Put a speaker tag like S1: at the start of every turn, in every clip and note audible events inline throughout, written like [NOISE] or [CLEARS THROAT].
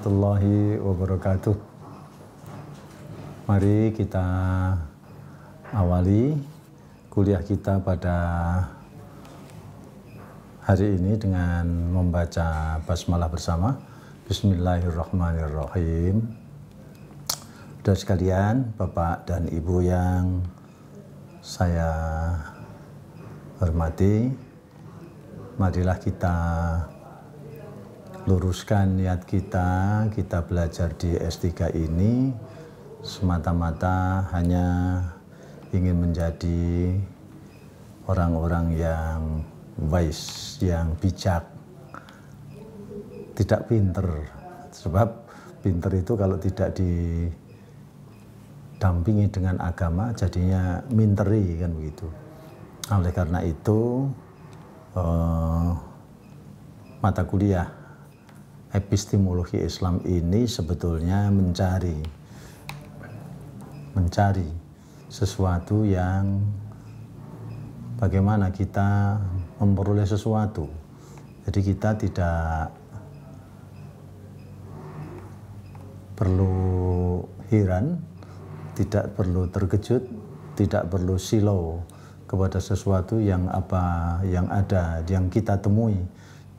S1: warahmatullahi wabarakatuh. Mari kita awali kuliah kita pada hari ini dengan membaca basmalah bersama. Bismillahirrahmanirrahim. Dan sekalian, Bapak dan Ibu yang saya hormati, marilah kita luruskan niat kita, kita belajar di S3 ini semata-mata hanya ingin menjadi orang-orang yang wise, yang bijak, tidak pinter. Sebab pinter itu kalau tidak didampingi dengan agama jadinya minteri kan begitu. Oleh karena itu eh, mata kuliah epistemologi Islam ini sebetulnya mencari mencari sesuatu yang bagaimana kita memperoleh sesuatu. Jadi kita tidak perlu heran, tidak perlu terkejut, tidak perlu silau kepada sesuatu yang apa yang ada, yang kita temui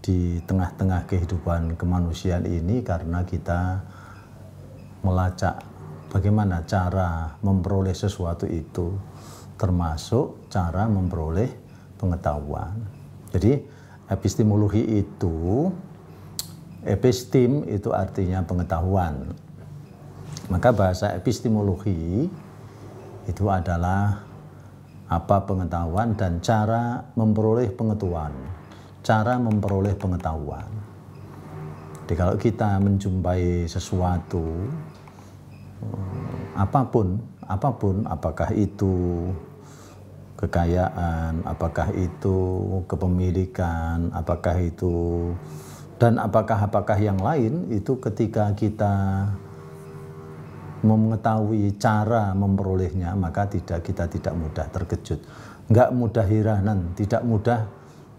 S1: di tengah-tengah kehidupan kemanusiaan ini karena kita melacak bagaimana cara memperoleh sesuatu itu termasuk cara memperoleh pengetahuan. Jadi epistemologi itu epistem itu artinya pengetahuan. Maka bahasa epistemologi itu adalah apa pengetahuan dan cara memperoleh pengetahuan cara memperoleh pengetahuan. Jadi kalau kita menjumpai sesuatu eh, apapun, apapun apakah itu kekayaan, apakah itu kepemilikan, apakah itu dan apakah apakah yang lain itu ketika kita mengetahui cara memperolehnya maka tidak kita tidak mudah terkejut, nggak mudah heranan, tidak mudah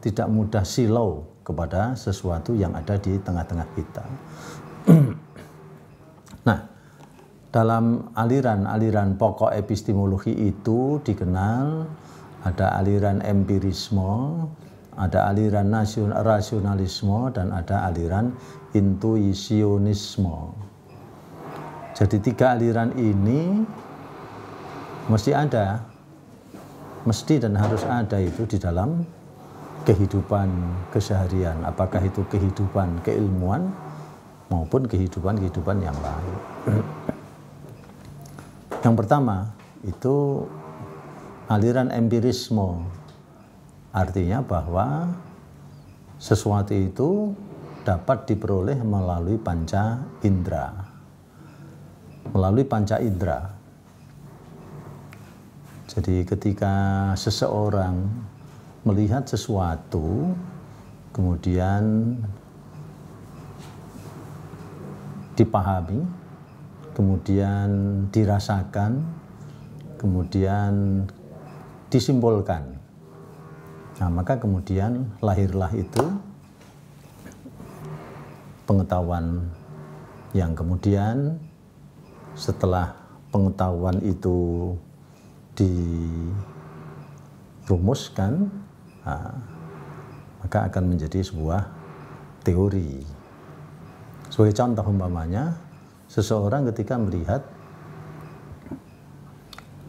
S1: tidak mudah silau kepada sesuatu yang ada di tengah-tengah kita. [CLEARS THROAT] nah, dalam aliran-aliran pokok epistemologi itu dikenal ada aliran empirisme, ada aliran rasionalisme, dan ada aliran intuisionisme. Jadi tiga aliran ini mesti ada, mesti dan harus ada itu di dalam kehidupan keseharian, apakah itu kehidupan keilmuan maupun kehidupan-kehidupan yang lain. Yang pertama itu aliran empirisme. Artinya bahwa sesuatu itu dapat diperoleh melalui panca indera. Melalui panca indera. Jadi ketika seseorang melihat sesuatu kemudian dipahami, kemudian dirasakan, kemudian disimpulkan. Nah, maka kemudian lahirlah itu pengetahuan yang kemudian setelah pengetahuan itu dirumuskan Nah, maka akan menjadi sebuah teori. Sebagai contoh umpamanya, seseorang ketika melihat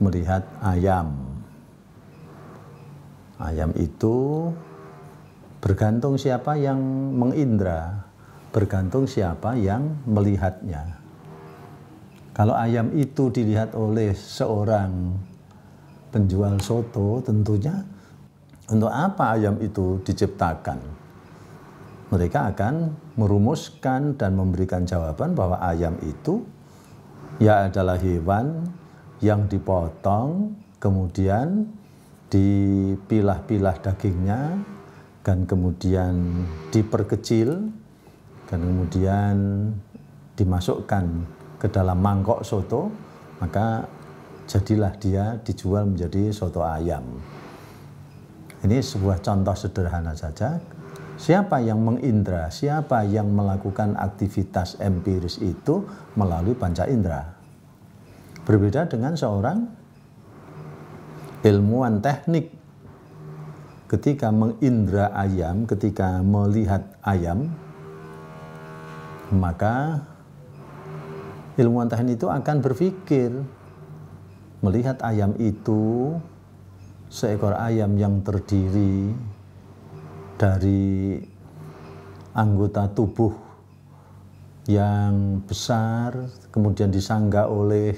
S1: melihat ayam. Ayam itu bergantung siapa yang mengindra, bergantung siapa yang melihatnya. Kalau ayam itu dilihat oleh seorang penjual soto, tentunya untuk apa ayam itu diciptakan? Mereka akan merumuskan dan memberikan jawaban bahwa ayam itu ya adalah hewan yang dipotong kemudian dipilah-pilah dagingnya dan kemudian diperkecil dan kemudian dimasukkan ke dalam mangkok soto maka jadilah dia dijual menjadi soto ayam. Ini sebuah contoh sederhana saja. Siapa yang mengindra, siapa yang melakukan aktivitas empiris itu melalui panca indera. Berbeda dengan seorang ilmuwan teknik ketika mengindra ayam, ketika melihat ayam, maka ilmuwan teknik itu akan berpikir melihat ayam itu seekor ayam yang terdiri dari anggota tubuh yang besar, kemudian disangga oleh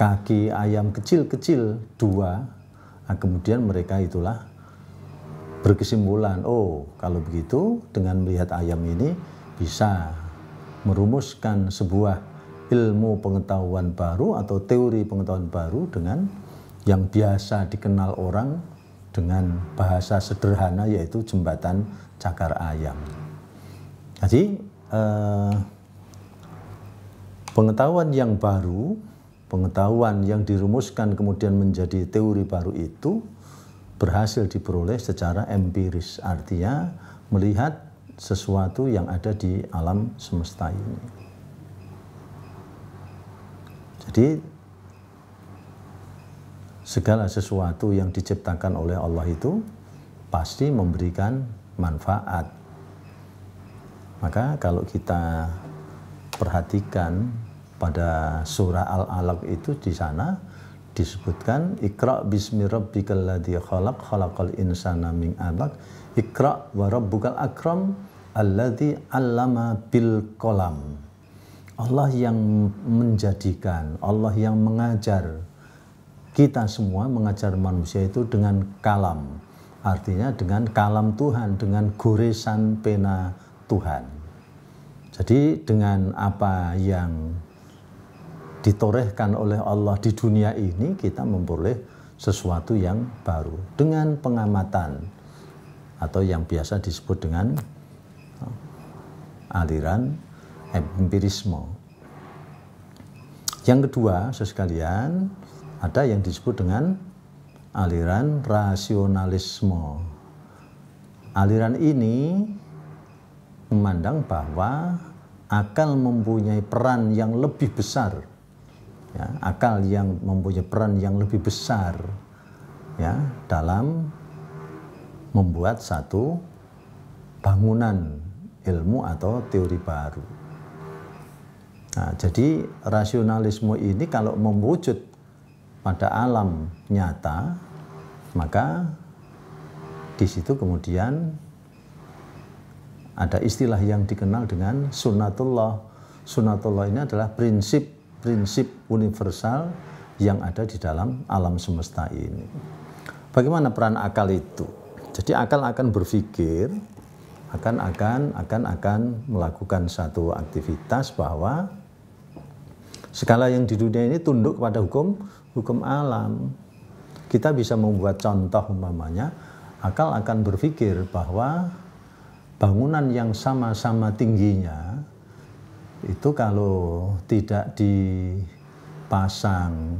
S1: kaki ayam kecil-kecil dua, nah, kemudian mereka itulah berkesimpulan, oh kalau begitu dengan melihat ayam ini bisa merumuskan sebuah ilmu pengetahuan baru atau teori pengetahuan baru dengan yang biasa dikenal orang dengan bahasa sederhana yaitu jembatan cakar ayam. Jadi eh, pengetahuan yang baru, pengetahuan yang dirumuskan kemudian menjadi teori baru itu berhasil diperoleh secara empiris, artinya melihat sesuatu yang ada di alam semesta ini. Jadi segala sesuatu yang diciptakan oleh Allah itu pasti memberikan manfaat. Maka kalau kita perhatikan pada surah Al-Alaq itu di sana disebutkan Iqra bismi rabbikal ladzi khalaq khalaqal insana min 'alaq Iqra wa rabbukal akram alladzi 'allama bil qalam Allah yang menjadikan, Allah yang mengajar, kita semua mengajar manusia itu dengan kalam. Artinya dengan kalam Tuhan, dengan goresan pena Tuhan. Jadi dengan apa yang ditorehkan oleh Allah di dunia ini kita memperoleh sesuatu yang baru dengan pengamatan atau yang biasa disebut dengan eh, aliran empirisme. Yang kedua, sesekalian, ada yang disebut dengan aliran rasionalisme. Aliran ini memandang bahwa akal mempunyai peran yang lebih besar, ya, akal yang mempunyai peran yang lebih besar ya, dalam membuat satu bangunan ilmu atau teori baru. Nah, jadi rasionalisme ini kalau mewujud pada alam nyata, maka di situ kemudian ada istilah yang dikenal dengan sunnatullah. Sunnatullah ini adalah prinsip-prinsip universal yang ada di dalam alam semesta ini. Bagaimana peran akal itu? Jadi akal akan berpikir, akan akan akan akan melakukan satu aktivitas bahwa segala yang di dunia ini tunduk kepada hukum hukum alam. Kita bisa membuat contoh umpamanya, akal akan berpikir bahwa bangunan yang sama-sama tingginya itu kalau tidak dipasang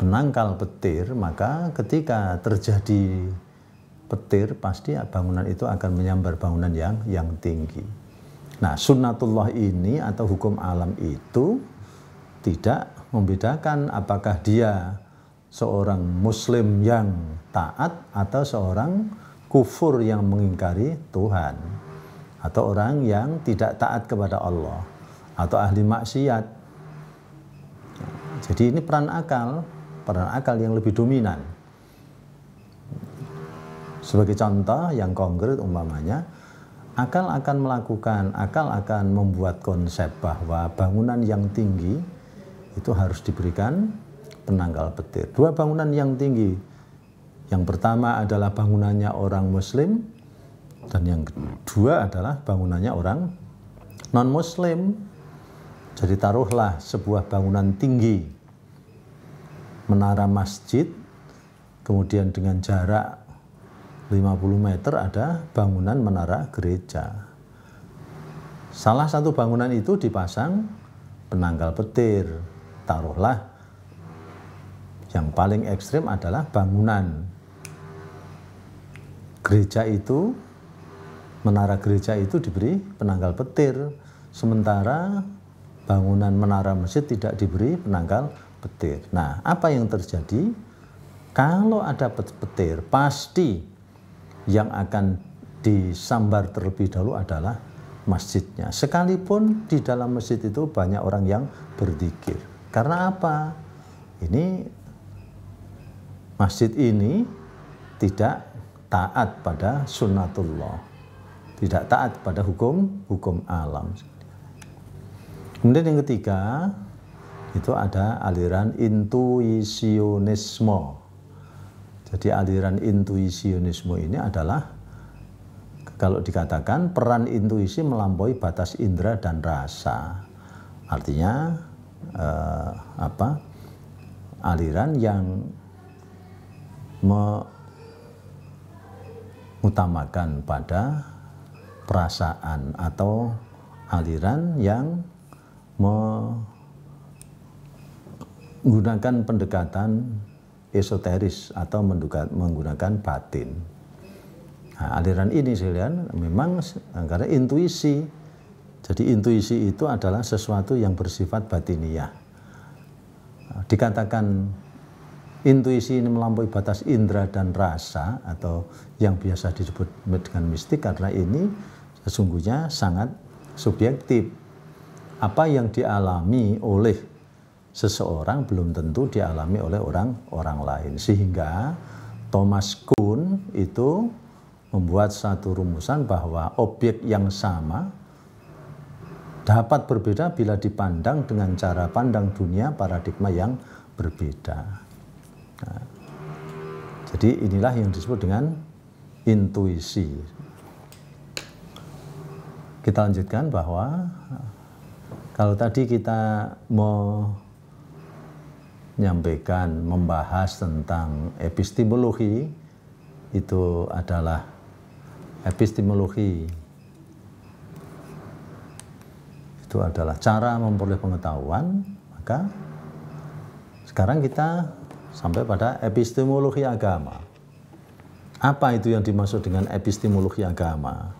S1: penangkal petir, maka ketika terjadi petir pasti bangunan itu akan menyambar bangunan yang yang tinggi. Nah, sunnatullah ini atau hukum alam itu tidak membedakan apakah dia seorang muslim yang taat atau seorang kufur yang mengingkari Tuhan atau orang yang tidak taat kepada Allah atau ahli maksiat. Jadi ini peran akal, peran akal yang lebih dominan. Sebagai contoh yang konkret umpamanya, akal akan melakukan, akal akan membuat konsep bahwa bangunan yang tinggi itu harus diberikan penanggal petir. Dua bangunan yang tinggi. Yang pertama adalah bangunannya orang muslim dan yang kedua adalah bangunannya orang non muslim. Jadi taruhlah sebuah bangunan tinggi menara masjid kemudian dengan jarak 50 meter ada bangunan menara gereja. Salah satu bangunan itu dipasang penanggal petir taruhlah yang paling ekstrim adalah bangunan gereja itu menara gereja itu diberi penanggal petir sementara bangunan menara masjid tidak diberi penanggal petir nah apa yang terjadi kalau ada petir pasti yang akan disambar terlebih dahulu adalah masjidnya sekalipun di dalam masjid itu banyak orang yang berzikir karena apa? Ini masjid ini tidak taat pada sunnatullah, tidak taat pada hukum hukum alam. Kemudian yang ketiga itu ada aliran intuisionisme. Jadi aliran intuisionisme ini adalah kalau dikatakan peran intuisi melampaui batas indera dan rasa. Artinya uh, apa aliran yang mengutamakan pada perasaan atau aliran yang menggunakan pendekatan esoteris atau menggunakan batin. Nah, aliran ini sekalian memang karena intuisi jadi intuisi itu adalah sesuatu yang bersifat batiniah. Dikatakan intuisi ini melampaui batas indera dan rasa atau yang biasa disebut dengan mistik karena ini sesungguhnya sangat subjektif. Apa yang dialami oleh seseorang belum tentu dialami oleh orang-orang lain. Sehingga Thomas Kuhn itu membuat satu rumusan bahwa objek yang sama dapat berbeda bila dipandang dengan cara pandang dunia paradigma yang berbeda. Nah, jadi inilah yang disebut dengan intuisi. Kita lanjutkan bahwa kalau tadi kita mau menyampaikan, membahas tentang epistemologi, itu adalah epistemologi itu adalah cara memperoleh pengetahuan, maka sekarang kita sampai pada epistemologi agama. Apa itu yang dimaksud dengan epistemologi agama?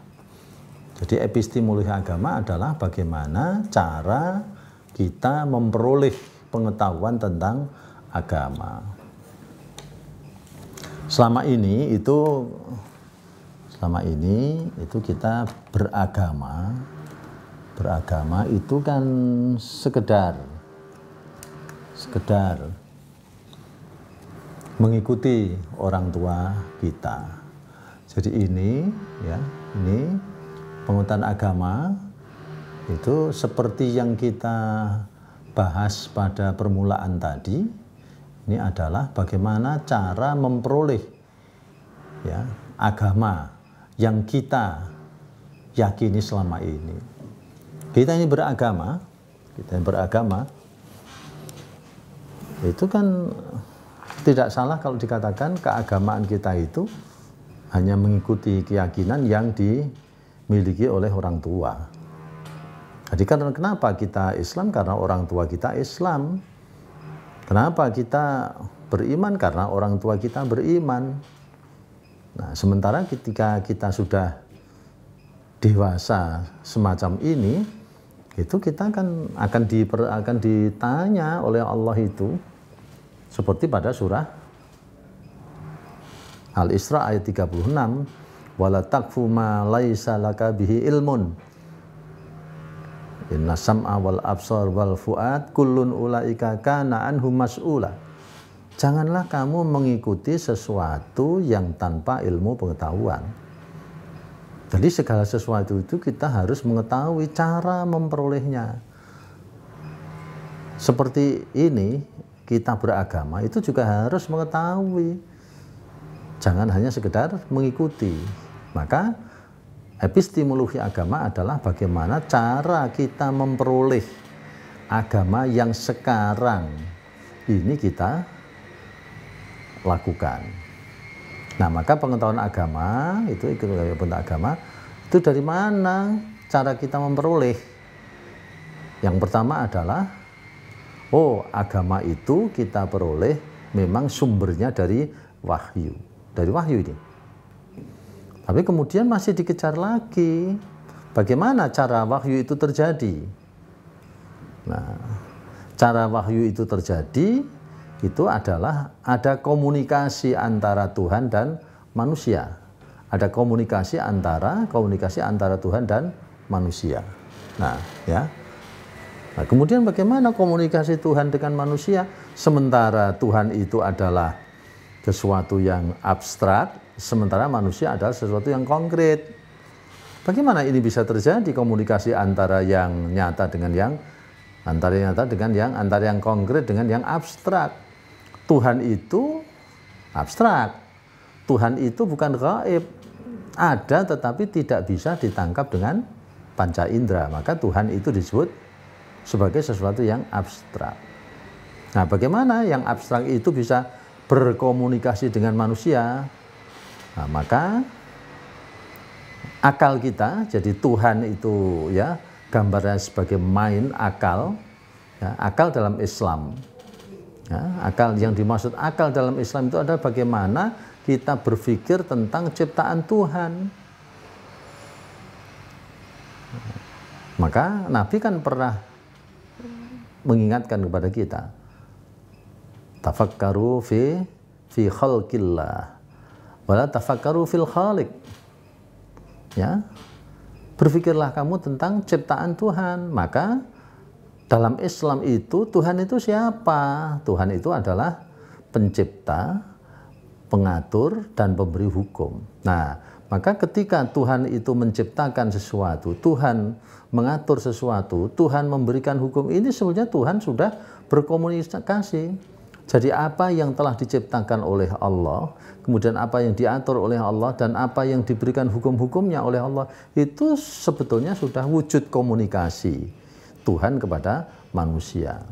S1: Jadi epistemologi agama adalah bagaimana cara kita memperoleh pengetahuan tentang agama. Selama ini itu selama ini itu kita beragama beragama itu kan sekedar sekedar mengikuti orang tua kita. Jadi ini ya, ini pengutan agama itu seperti yang kita bahas pada permulaan tadi ini adalah bagaimana cara memperoleh ya agama yang kita yakini selama ini kita ini beragama, kita yang beragama, itu kan tidak salah kalau dikatakan keagamaan kita itu hanya mengikuti keyakinan yang dimiliki oleh orang tua. Jadi karena kenapa kita Islam? Karena orang tua kita Islam. Kenapa kita beriman? Karena orang tua kita beriman. Nah, sementara ketika kita sudah dewasa semacam ini, itu kita akan akan diper, akan ditanya oleh Allah itu seperti pada surah Al-Isra ayat 36 wala takfu ma laisa laka bihi ilmun inna sam'a wal absar wal fuad kullun ulaika kana anhu mas'ula janganlah kamu mengikuti sesuatu yang tanpa ilmu pengetahuan jadi segala sesuatu itu kita harus mengetahui cara memperolehnya. Seperti ini kita beragama itu juga harus mengetahui. Jangan hanya sekedar mengikuti. Maka epistemologi agama adalah bagaimana cara kita memperoleh agama yang sekarang ini kita lakukan. Nah, maka pengetahuan agama itu ikut dari bentuk agama itu dari mana cara kita memperoleh? Yang pertama adalah oh, agama itu kita peroleh memang sumbernya dari wahyu. Dari wahyu ini. Tapi kemudian masih dikejar lagi. Bagaimana cara wahyu itu terjadi? Nah, cara wahyu itu terjadi itu adalah ada komunikasi antara Tuhan dan manusia. Ada komunikasi antara komunikasi antara Tuhan dan manusia. Nah, ya. Nah, kemudian bagaimana komunikasi Tuhan dengan manusia sementara Tuhan itu adalah sesuatu yang abstrak, sementara manusia adalah sesuatu yang konkret. Bagaimana ini bisa terjadi komunikasi antara yang nyata dengan yang antara yang nyata dengan yang antara yang konkret dengan yang abstrak? Tuhan itu abstrak. Tuhan itu bukan gaib. Ada tetapi tidak bisa ditangkap dengan panca indera. Maka Tuhan itu disebut sebagai sesuatu yang abstrak. Nah, bagaimana yang abstrak itu bisa berkomunikasi dengan manusia? Nah, maka akal kita jadi Tuhan itu ya gambarnya sebagai main akal ya, akal dalam Islam Ya, akal yang dimaksud akal dalam Islam itu adalah bagaimana kita berpikir tentang ciptaan Tuhan. Maka Nabi kan pernah mengingatkan kepada kita, tafakkaru fi fi khalqillah wala tafakkaru fil khaliq. Ya. Berpikirlah kamu tentang ciptaan Tuhan, maka dalam Islam itu Tuhan itu siapa? Tuhan itu adalah pencipta, pengatur dan pemberi hukum. Nah, maka ketika Tuhan itu menciptakan sesuatu, Tuhan mengatur sesuatu, Tuhan memberikan hukum, ini sebenarnya Tuhan sudah berkomunikasi. Jadi apa yang telah diciptakan oleh Allah, kemudian apa yang diatur oleh Allah dan apa yang diberikan hukum-hukumnya oleh Allah, itu sebetulnya sudah wujud komunikasi Tuhan kepada manusia.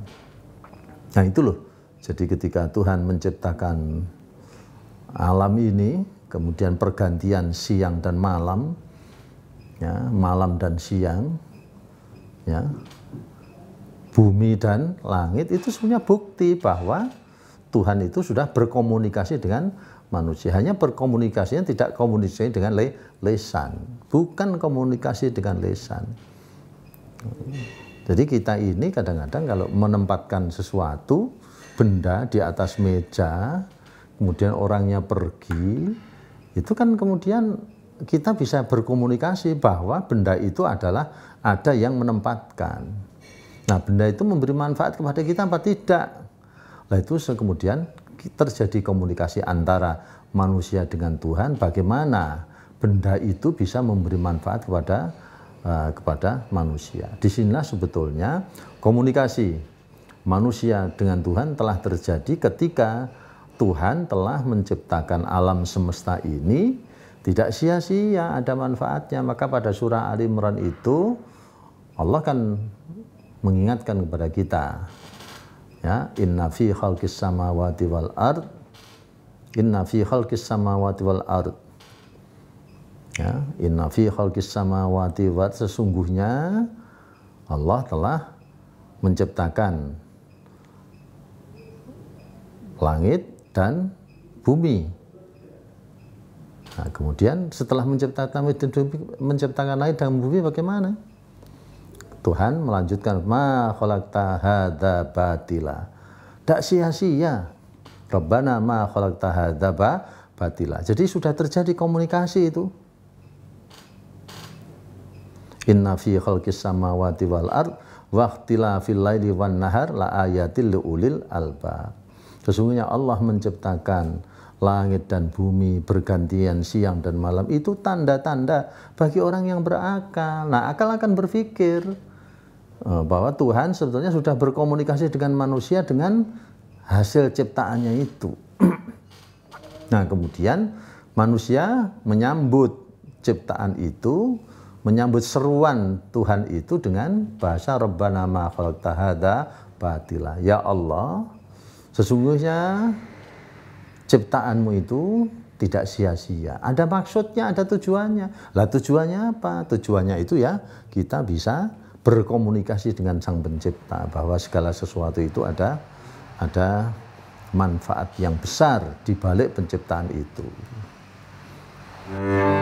S1: Nah itu loh. Jadi ketika Tuhan menciptakan alam ini, kemudian pergantian siang dan malam, ya, malam dan siang, ya, bumi dan langit itu sebenarnya bukti bahwa Tuhan itu sudah berkomunikasi dengan manusia. Hanya berkomunikasinya tidak komunikasi dengan le lesan. Bukan komunikasi dengan lesan. Jadi kita ini kadang-kadang kalau menempatkan sesuatu benda di atas meja, kemudian orangnya pergi, itu kan kemudian kita bisa berkomunikasi bahwa benda itu adalah ada yang menempatkan. Nah, benda itu memberi manfaat kepada kita apa tidak? Nah, itu kemudian terjadi komunikasi antara manusia dengan Tuhan bagaimana benda itu bisa memberi manfaat kepada Eh, kepada manusia. Disinilah sebetulnya komunikasi manusia dengan Tuhan telah terjadi ketika Tuhan telah menciptakan alam semesta ini tidak sia-sia ada manfaatnya. Maka pada surah Ali Imran itu Allah kan mengingatkan kepada kita ya inna fi khalqis samawati wal ard inna fi khalqis samawati wal ard Ya, inna fi khalqis samawati wat sesungguhnya Allah telah menciptakan langit dan bumi. Nah, kemudian setelah menciptakan langit dan bumi, menciptakan langit dan bumi bagaimana? Tuhan melanjutkan ma khalaqta hadza batila. Tak sia-sia. Rabbana ma khalaqta hadza batila. Jadi sudah terjadi komunikasi itu. Inna fi khalqis samawati wal ard wa ikhtilafil laili wan nahar la ayatil liulil alba. Sesungguhnya Allah menciptakan langit dan bumi bergantian siang dan malam itu tanda-tanda bagi orang yang berakal. Nah, akal akan berpikir eh, bahwa Tuhan sebetulnya sudah berkomunikasi dengan manusia dengan hasil ciptaannya itu. [CLEARS THROAT] nah, kemudian manusia menyambut ciptaan itu menyambut seruan Tuhan itu dengan bahasa Rabbana ma tahada batila. Ya Allah, sesungguhnya ciptaanmu itu tidak sia-sia. Ada maksudnya, ada tujuannya. Lah tujuannya apa? Tujuannya itu ya kita bisa berkomunikasi dengan Sang Pencipta bahwa segala sesuatu itu ada ada manfaat yang besar di balik penciptaan itu. Hmm.